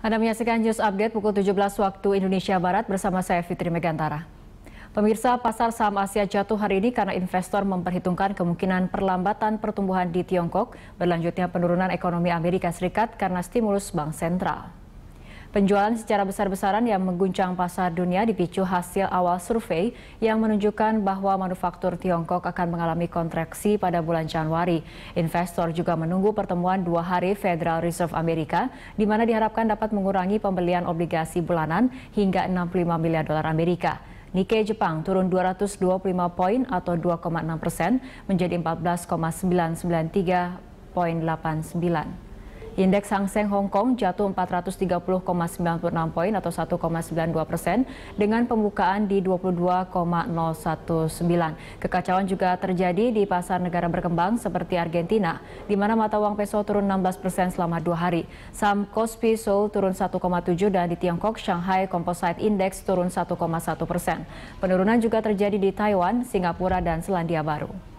Anda menyaksikan news update pukul 17 waktu Indonesia Barat bersama saya Fitri Megantara. Pemirsa, pasar saham Asia jatuh hari ini karena investor memperhitungkan kemungkinan perlambatan pertumbuhan di Tiongkok, berlanjutnya penurunan ekonomi Amerika Serikat karena stimulus bank sentral. Penjualan secara besar-besaran yang mengguncang pasar dunia dipicu hasil awal survei yang menunjukkan bahwa manufaktur Tiongkok akan mengalami kontraksi pada bulan Januari. Investor juga menunggu pertemuan dua hari Federal Reserve Amerika, di mana diharapkan dapat mengurangi pembelian obligasi bulanan hingga 65 miliar dolar Amerika. Nikkei Jepang turun 225 poin atau 2,6 persen menjadi 14,993 poin 89. Indeks Hang Seng Hong Kong jatuh 430,96 poin atau 1,92 persen dengan pembukaan di 22,019. Kekacauan juga terjadi di pasar negara berkembang seperti Argentina, di mana mata uang peso turun 16 persen selama dua hari. Saham Kospi Seoul turun 1,7 dan di Tiongkok Shanghai Composite Index turun 1,1 persen. Penurunan juga terjadi di Taiwan, Singapura, dan Selandia Baru.